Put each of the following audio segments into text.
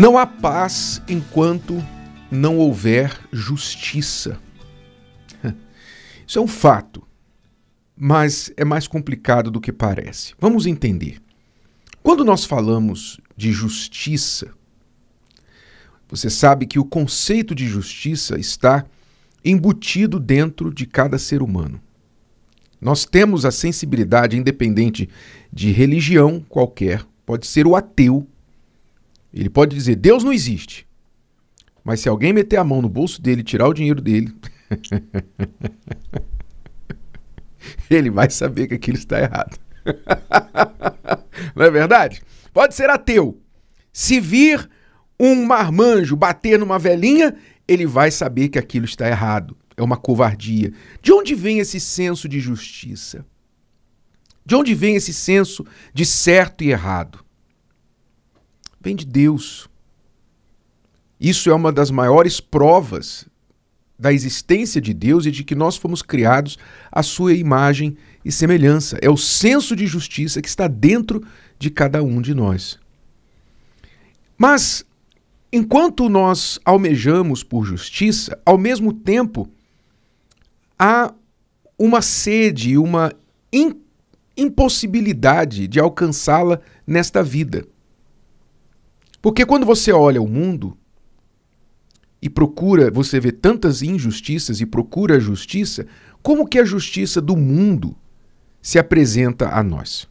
Não há paz enquanto não houver justiça. Isso é um fato, mas é mais complicado do que parece. Vamos entender. Quando nós falamos de justiça, você sabe que o conceito de justiça está embutido dentro de cada ser humano. Nós temos a sensibilidade independente de religião qualquer, pode ser o ateu ele pode dizer, Deus não existe. Mas se alguém meter a mão no bolso dele, tirar o dinheiro dele, ele vai saber que aquilo está errado. não é verdade? Pode ser ateu. Se vir um marmanjo bater numa velhinha, ele vai saber que aquilo está errado. É uma covardia. De onde vem esse senso de justiça? De onde vem esse senso de certo e errado? vem de Deus. Isso é uma das maiores provas da existência de Deus e de que nós fomos criados à sua imagem e semelhança. É o senso de justiça que está dentro de cada um de nós. Mas, enquanto nós almejamos por justiça, ao mesmo tempo há uma sede, uma impossibilidade de alcançá-la nesta vida. Porque quando você olha o mundo e procura, você vê tantas injustiças e procura a justiça, como que a justiça do mundo se apresenta a nós?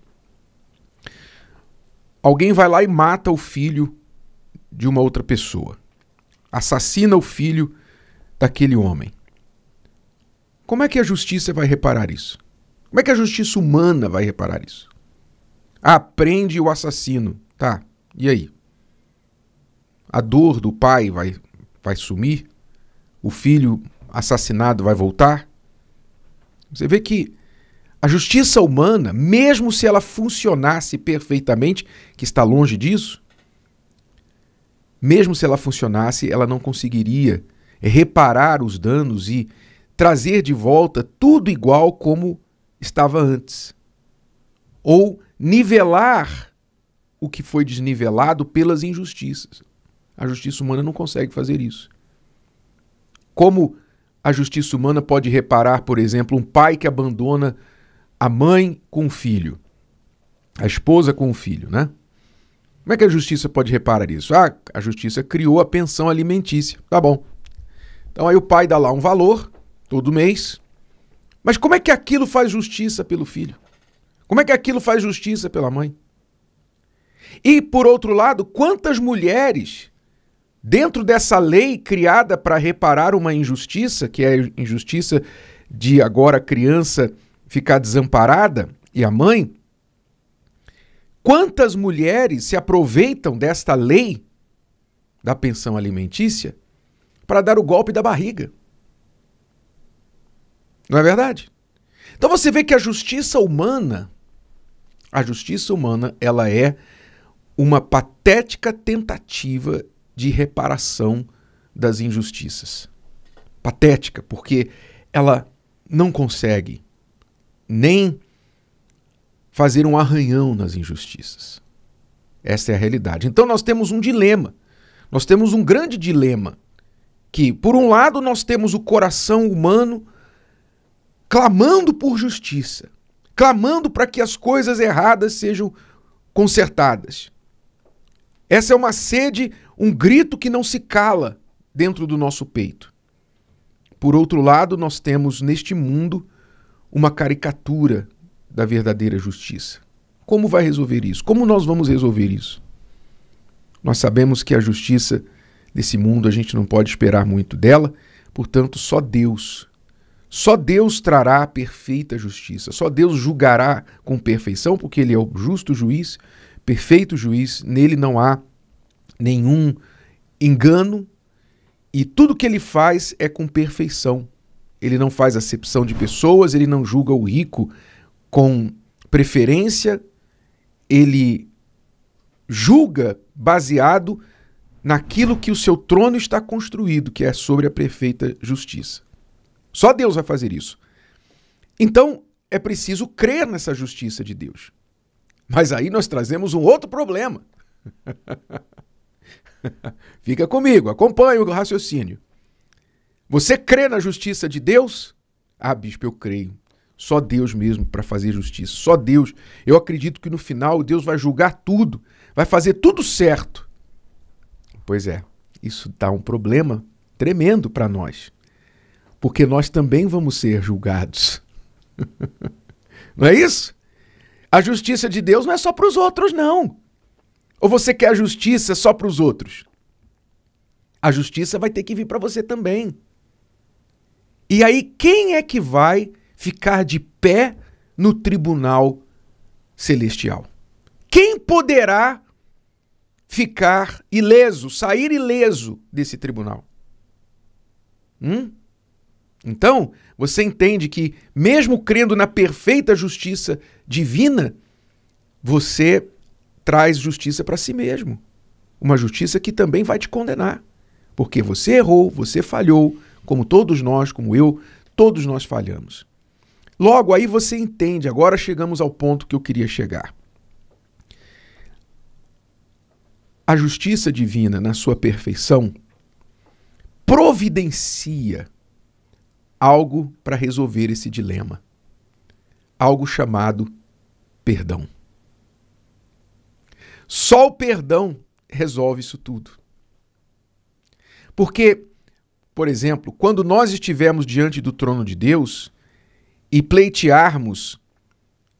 Alguém vai lá e mata o filho de uma outra pessoa, assassina o filho daquele homem. Como é que a justiça vai reparar isso? Como é que a justiça humana vai reparar isso? Ah, prende o assassino. Tá, e aí? a dor do pai vai, vai sumir, o filho assassinado vai voltar. Você vê que a justiça humana, mesmo se ela funcionasse perfeitamente, que está longe disso, mesmo se ela funcionasse, ela não conseguiria reparar os danos e trazer de volta tudo igual como estava antes. Ou nivelar o que foi desnivelado pelas injustiças. A justiça humana não consegue fazer isso. Como a justiça humana pode reparar, por exemplo, um pai que abandona a mãe com o filho, a esposa com o filho, né? Como é que a justiça pode reparar isso? Ah, a justiça criou a pensão alimentícia. Tá bom. Então aí o pai dá lá um valor todo mês. Mas como é que aquilo faz justiça pelo filho? Como é que aquilo faz justiça pela mãe? E por outro lado, quantas mulheres Dentro dessa lei criada para reparar uma injustiça, que é a injustiça de agora a criança ficar desamparada e a mãe, quantas mulheres se aproveitam desta lei da pensão alimentícia para dar o golpe da barriga? Não é verdade? Então você vê que a justiça humana, a justiça humana, ela é uma patética tentativa de reparação das injustiças. Patética, porque ela não consegue nem fazer um arranhão nas injustiças. Essa é a realidade. Então nós temos um dilema. Nós temos um grande dilema que, por um lado, nós temos o coração humano clamando por justiça, clamando para que as coisas erradas sejam consertadas. Essa é uma sede um grito que não se cala dentro do nosso peito. Por outro lado, nós temos neste mundo uma caricatura da verdadeira justiça. Como vai resolver isso? Como nós vamos resolver isso? Nós sabemos que a justiça desse mundo a gente não pode esperar muito dela, portanto, só Deus. Só Deus trará a perfeita justiça, só Deus julgará com perfeição, porque Ele é o justo juiz, perfeito juiz, nele não há nenhum engano e tudo que ele faz é com perfeição. Ele não faz acepção de pessoas, ele não julga o rico com preferência, ele julga baseado naquilo que o seu trono está construído, que é sobre a perfeita justiça. Só Deus vai fazer isso. Então, é preciso crer nessa justiça de Deus. Mas aí nós trazemos um outro problema. Fica comigo, acompanhe o raciocínio. Você crê na justiça de Deus? Ah, bispo, eu creio. Só Deus mesmo para fazer justiça. Só Deus. Eu acredito que no final Deus vai julgar tudo, vai fazer tudo certo. Pois é, isso dá um problema tremendo para nós. Porque nós também vamos ser julgados. não é isso? A justiça de Deus não é só para os outros, não. Ou você quer a justiça só para os outros? A justiça vai ter que vir para você também. E aí, quem é que vai ficar de pé no tribunal celestial? Quem poderá ficar ileso, sair ileso desse tribunal? Hum? Então, você entende que, mesmo crendo na perfeita justiça divina, você traz justiça para si mesmo. Uma justiça que também vai te condenar. Porque você errou, você falhou, como todos nós, como eu, todos nós falhamos. Logo aí você entende, agora chegamos ao ponto que eu queria chegar. A justiça divina, na sua perfeição, providencia algo para resolver esse dilema. Algo chamado perdão. Só o perdão resolve isso tudo. Porque, por exemplo, quando nós estivermos diante do trono de Deus e pleitearmos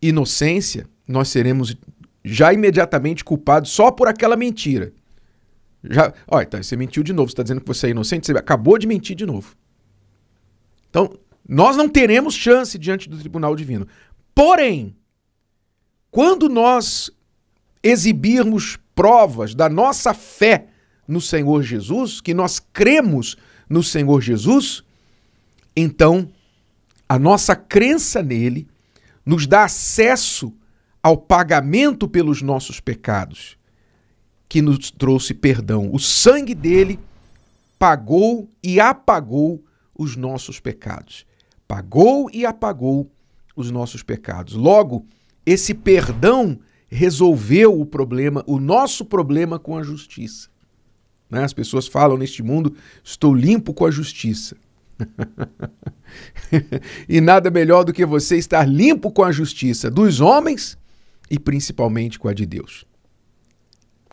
inocência, nós seremos já imediatamente culpados só por aquela mentira. Já, olha, então você mentiu de novo, você está dizendo que você é inocente, você acabou de mentir de novo. Então, nós não teremos chance diante do tribunal divino. Porém, quando nós exibirmos provas da nossa fé no Senhor Jesus, que nós cremos no Senhor Jesus, então a nossa crença nele nos dá acesso ao pagamento pelos nossos pecados, que nos trouxe perdão. O sangue dele pagou e apagou os nossos pecados. Pagou e apagou os nossos pecados. Logo, esse perdão resolveu o problema, o nosso problema com a justiça. Né? As pessoas falam neste mundo: estou limpo com a justiça. e nada melhor do que você estar limpo com a justiça dos homens e principalmente com a de Deus.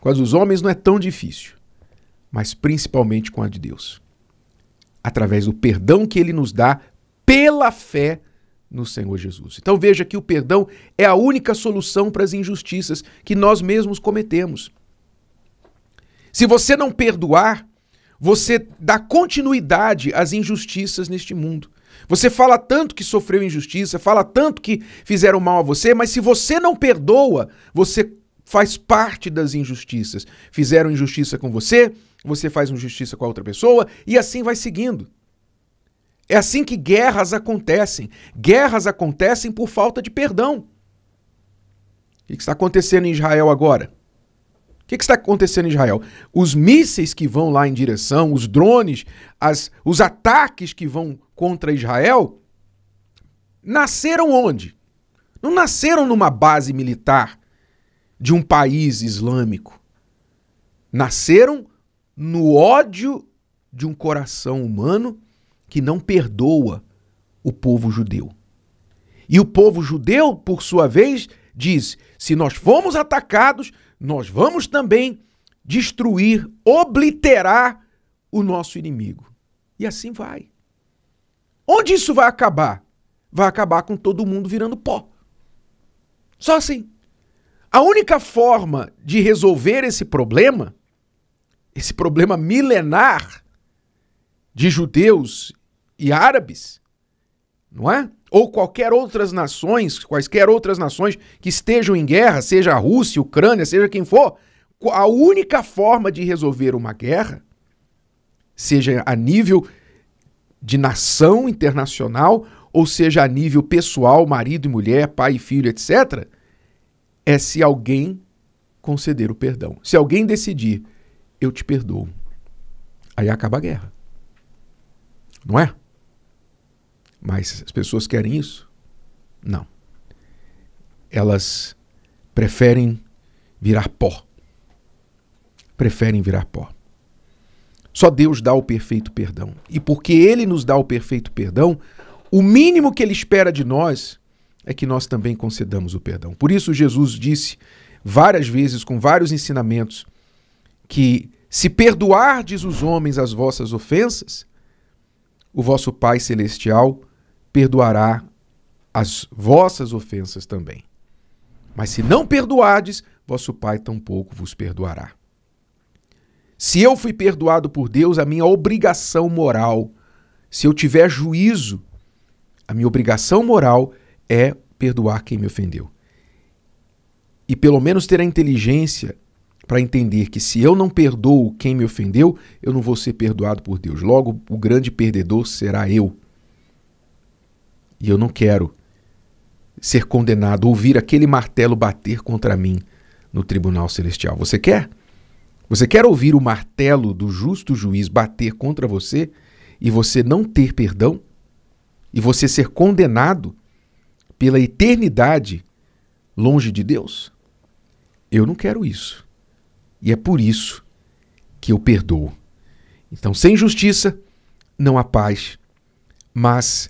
Com a dos homens não é tão difícil, mas principalmente com a de Deus. Através do perdão que ele nos dá pela fé no Senhor Jesus. Então veja que o perdão é a única solução para as injustiças que nós mesmos cometemos. Se você não perdoar, você dá continuidade às injustiças neste mundo. Você fala tanto que sofreu injustiça, fala tanto que fizeram mal a você, mas se você não perdoa, você faz parte das injustiças. Fizeram injustiça com você, você faz injustiça com a outra pessoa e assim vai seguindo. É assim que guerras acontecem. Guerras acontecem por falta de perdão. O que está acontecendo em Israel agora? O que está acontecendo em Israel? Os mísseis que vão lá em direção, os drones, as, os ataques que vão contra Israel, nasceram onde? Não nasceram numa base militar de um país islâmico. Nasceram no ódio de um coração humano que não perdoa o povo judeu. E o povo judeu, por sua vez, diz: se nós formos atacados, nós vamos também destruir, obliterar o nosso inimigo. E assim vai. Onde isso vai acabar? Vai acabar com todo mundo virando pó. Só assim. A única forma de resolver esse problema, esse problema milenar de judeus e árabes, não é? Ou qualquer outras nações, quaisquer outras nações que estejam em guerra, seja a Rússia, a Ucrânia, seja quem for, a única forma de resolver uma guerra, seja a nível de nação internacional, ou seja a nível pessoal, marido e mulher, pai e filho, etc., é se alguém conceder o perdão. Se alguém decidir, eu te perdoo. Aí acaba a guerra. Não é? Mas as pessoas querem isso? Não. Elas preferem virar pó. Preferem virar pó. Só Deus dá o perfeito perdão. E porque Ele nos dá o perfeito perdão, o mínimo que Ele espera de nós é que nós também concedamos o perdão. Por isso, Jesus disse várias vezes, com vários ensinamentos, que se perdoardes os homens as vossas ofensas, o vosso Pai Celestial perdoará as vossas ofensas também. Mas se não perdoardes, vosso Pai tampouco vos perdoará. Se eu fui perdoado por Deus, a minha obrigação moral, se eu tiver juízo, a minha obrigação moral é perdoar quem me ofendeu. E pelo menos ter a inteligência para entender que se eu não perdoo quem me ofendeu, eu não vou ser perdoado por Deus. Logo, o grande perdedor será eu. E eu não quero ser condenado, ouvir aquele martelo bater contra mim no tribunal celestial. Você quer? Você quer ouvir o martelo do justo juiz bater contra você e você não ter perdão? E você ser condenado pela eternidade longe de Deus? Eu não quero isso. E é por isso que eu perdoo. Então, sem justiça, não há paz, mas